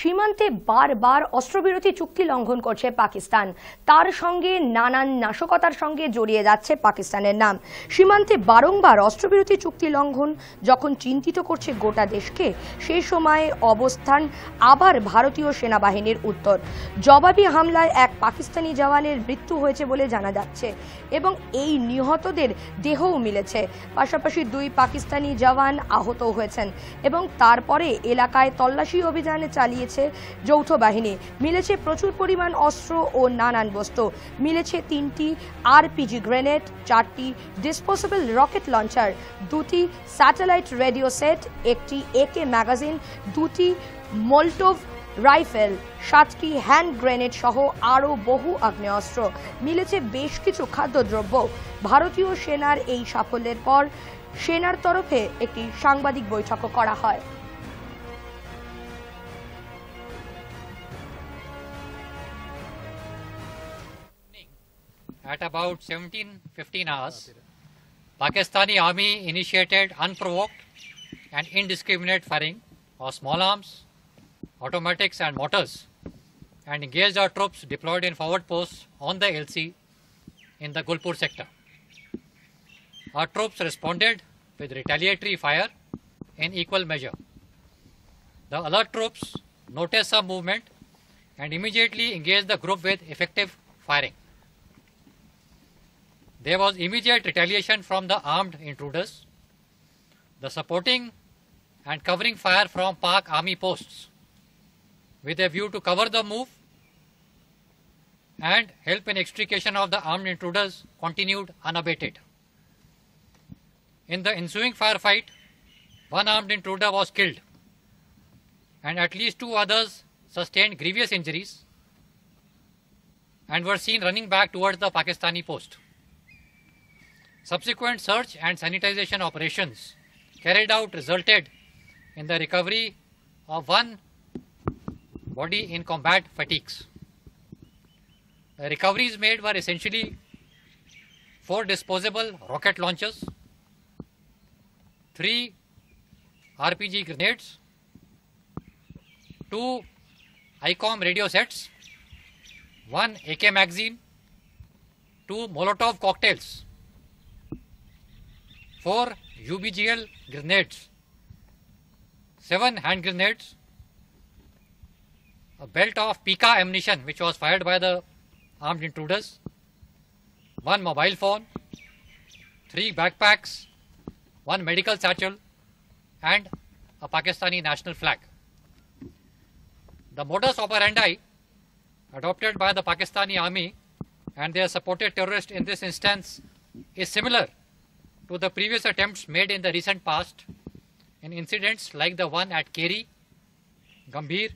সীমান্তে বারবার অস্ত্রবিরতি চুক্তি লঙ্ঘন করছে পাকিস্তান তার সঙ্গে নানান নাশকতার সঙ্গে জড়িয়ে যাচ্ছে পাকিস্তানের নাম সীমান্তে বারংবার অস্ত্রবিরতি চুক্তি লঙ্ঘন যখন চিন্তিত করছে গোটা দেশকে সে সময় অবস্থান আবার ভারতীয় সেনাবাহিনীর উত্তর জবাবি হামলায় এক পাকিস্তানি জওয়ানের মৃত্যু হয়েছে বলে জানা যাচ্ছে এবং এই নিহতদের দেহও মিলেছে পাশাপাশি দুই পাকিস্তানি জওয়ান আহত হয়েছেন এবং তারপরে এলাকায় তল্লাশি অভিযান চালিয়েছে করেছে যৌথ বাহিনী মিলেছে প্রচুর পরিমাণ অস্ত্র ও নানান বস্তু মিলেছে তিনটি আরপিজি গ্রেনেড চারটি ডিসপোজেবল রকেট লঞ্চার দুটি স্যাটেলাইট রেডিও সেট একটি একে ম্যাগাজিন দুটি মোল্টোভ রাইফেল সাতটি হ্যান্ড গ্রেনেড সহ আরও বহু আগ্নেয়াস্ত্র মিলেছে বেশ কিছু খাদ্যদ্রব্য ভারতীয় সেনার এই সাফল্যের পর সেনার তরফে একটি সাংবাদিক বৈঠকও করা হয় at about 17 15 hours, Pakistani army initiated unprovoked and indiscriminate firing of small arms, automatics and mortars and engaged our troops deployed in forward posts on the LC in the Gulpur sector. Our troops responded with retaliatory fire in equal measure. The alert troops noticed some movement and immediately engaged the group with effective firing. There was immediate retaliation from the armed intruders. The supporting and covering fire from Pak army posts with a view to cover the move and help in extrication of the armed intruders continued unabated. In the ensuing firefight, one armed intruder was killed and at least two others sustained grievous injuries and were seen running back towards the Pakistani post. Subsequent search and sanitization operations carried out resulted in the recovery of one body in combat fatigues. The recoveries made were essentially four disposable rocket launchers, three RPG grenades, two ICOM radio sets, one AK magazine, two Molotov cocktails 4 UBGL grenades, 7 hand grenades, a belt of Pika ammunition which was fired by the armed intruders, 1 mobile phone, 3 backpacks, 1 medical satchel and a Pakistani national flag. The modus operandi adopted by the Pakistani army and their supported terrorists in this instance is similar to the previous attempts made in the recent past in incidents like the one at Kerry, Gambhir